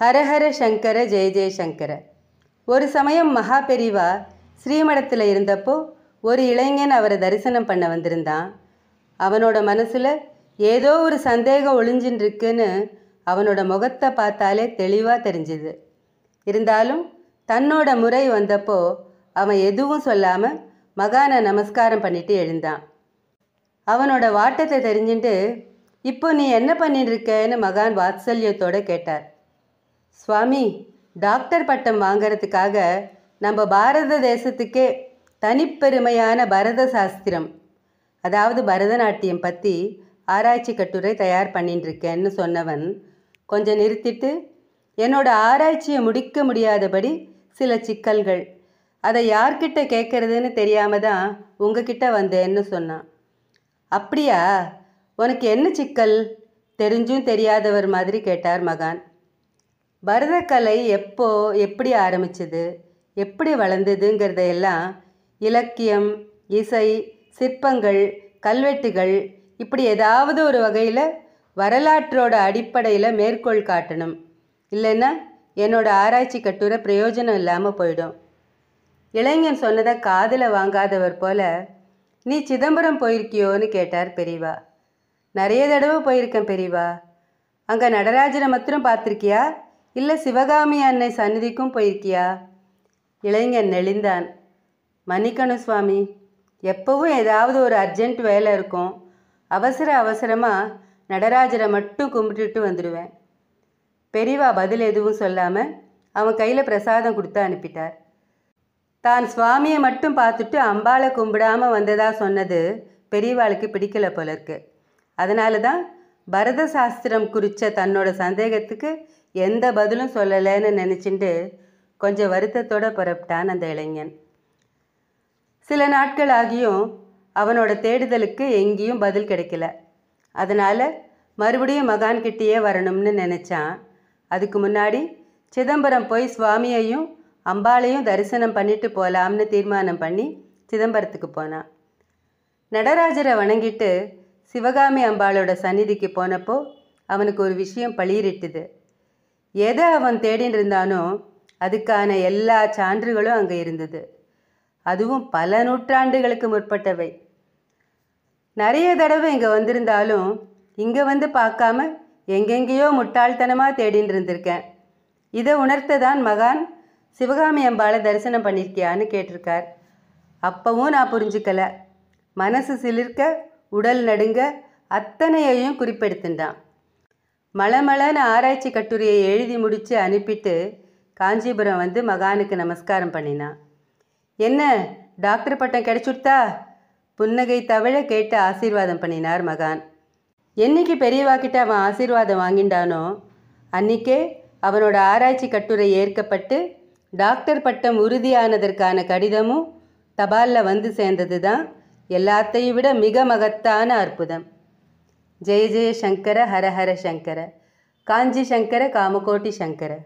ஹரஹர சங்கர ஜெய ஜெயசங்கர ஒரு சமயம் மகா பெரிவா ஸ்ரீமடத்தில் இருந்தப்போ ஒரு இளைஞன் அவரை தரிசனம் பண்ண வந்திருந்தான் அவனோட மனசில் ஏதோ ஒரு சந்தேகம் ஒளிஞ்சின்னு அவனோட முகத்தை பார்த்தாலே தெளிவாக தெரிஞ்சுது இருந்தாலும் தன்னோட முறை வந்தப்போ அவன் எதுவும் சொல்லாமல் மகானை நமஸ்காரம் பண்ணிட்டு எழுந்தான் அவனோட வாட்டத்தை தெரிஞ்சுட்டு இப்போ நீ என்ன பண்ணிட்டு இருக்கேன்னு மகான் வாத்சல்யத்தோடு கேட்டார் சுவாமி டாக்டர் பட்டம் வாங்கிறதுக்காக நம்ம பாரத தேசத்துக்கே தனிப்பெருமையான பரத சாஸ்திரம் அதாவது பரதநாட்டியம் பற்றி ஆராய்ச்சி கட்டுரை தயார் பண்ணிட்டுருக்கேன்னு சொன்னவன் கொஞ்சம் நிறுத்திட்டு என்னோட ஆராய்ச்சியை முடிக்க முடியாதபடி சில சிக்கல்கள் அதை யார்கிட்ட கேட்குறதுன்னு தெரியாமல் தான் உங்ககிட்ட வந்தேன்னு சொன்னான் அப்படியா உனக்கு என்ன சிக்கல் தெரிஞ்சும் தெரியாதவர் மாதிரி கேட்டார் மகான் பரதக்கலை எப்போ எப்படி ஆரம்பிச்சது எப்படி வளர்ந்ததுங்கிறதையெல்லாம் இலக்கியம் இசை சிற்பங்கள் கல்வெட்டுகள் இப்படி ஏதாவது ஒரு வகையில் வரலாற்றோட அடிப்படையில் மேற்கோள் காட்டணும் இல்லைன்னா என்னோட ஆராய்ச்சி கட்டுரை பிரயோஜனம் இல்லாமல் போயிடும் இளைஞன் சொன்னதை காதில் வாங்காதவர் போல நீ சிதம்பரம் போயிருக்கியோன்னு கேட்டார் பெரியவா நிறைய தடவை போயிருக்கேன் பெரியவா அங்கே நடராஜனை மாத்திரம் பார்த்துருக்கியா இல்லை சிவகாமி அன்னை சந்நிதிக்கும் போயிருக்கியா இளைஞன் நெளிந்தான் மன்னிக்கணும் சுவாமி எப்போவும் ஏதாவது ஒரு அர்ஜென்ட் வேலை இருக்கும் அவசர அவசரமாக நடராஜரை மட்டும் கும்பிட்டுட்டு வந்துடுவேன் பெரியவா பதில் எதுவும் சொல்லாமல் அவன் கையில் பிரசாதம் கொடுத்து அனுப்பிட்டார் தான் சுவாமியை மட்டும் பார்த்துட்டு அம்பாளை கும்பிடாமல் வந்ததாக சொன்னது பெரியவாளுக்கு பிடிக்கல போல இருக்கு அதனால தான் பரத சாஸ்திரம் குறித்த தன்னோட சந்தேகத்துக்கு எந்த பதிலும் சொல்லலைன்னு நினச்சிட்டு கொஞ்சம் வருத்தத்தோடு புறப்பட்டான் அந்த இளைஞன் சில நாட்கள் ஆகியும் அவனோட தேடுதலுக்கு எங்கேயும் பதில் கிடைக்கல அதனால் மறுபடியும் மகான்கிட்டேயே வரணும்னு நினச்சான் அதுக்கு முன்னாடி சிதம்பரம் போய் சுவாமியையும் அம்பாளையும் தரிசனம் பண்ணிட்டு போகலாம்னு தீர்மானம் பண்ணி சிதம்பரத்துக்கு போனான் நடராஜரை வணங்கிட்டு சிவகாமி அம்பாளோட சந்நிதிக்கு போனப்போ அவனுக்கு ஒரு விஷயம் பளிரிட்டுது எதை அவன் தேடின்னு இருந்தானோ அதுக்கான எல்லா சான்றுகளும் அங்கே இருந்தது அதுவும் பல நூற்றாண்டுகளுக்கு முற்பட்டவை நிறைய தடவை இங்கே வந்திருந்தாலும் இங்கே வந்து பார்க்காம எங்கெங்கேயோ முட்டாள்தனமாக தேடின்னு இருந்திருக்கேன் இதை உணர்த்ததான் மகான் சிவகாமி அம்பாளை தரிசனம் பண்ணியிருக்கியான்னு கேட்டிருக்கார் அப்பவும் நான் புரிஞ்சுக்கலை மனசு சிலிர்க்க உடல் நடுங்க அத்தனையையும் குறிப்பெடுத்துட்டான் மலமளன்னு ஆராய்ச்சி கட்டுரையை எழுதி முடித்து அனுப்பிட்டு காஞ்சிபுரம் வந்து மகானுக்கு நமஸ்காரம் பண்ணினான் என்ன டாக்டர் பட்டம் கிடைச்சுடுத்தா புன்னகை தவிழ கேட்டு ஆசீர்வாதம் பண்ணினார் மகான் என்னைக்கு பெரியவாக்கிட்ட அவன் ஆசீர்வாதம் வாங்கிண்டானோ அன்னிக்கே அவனோட ஆராய்ச்சி கட்டுரை ஏற்கப்பட்டு டாக்டர் பட்டம் உறுதியானதற்கான கடிதமும் தபாலில் வந்து சேர்ந்தது தான் எல்லாத்தையும் விட மிக மகத்தான அற்புதம் जय जय शंकर हर हर शंकर कामकोटि शंकर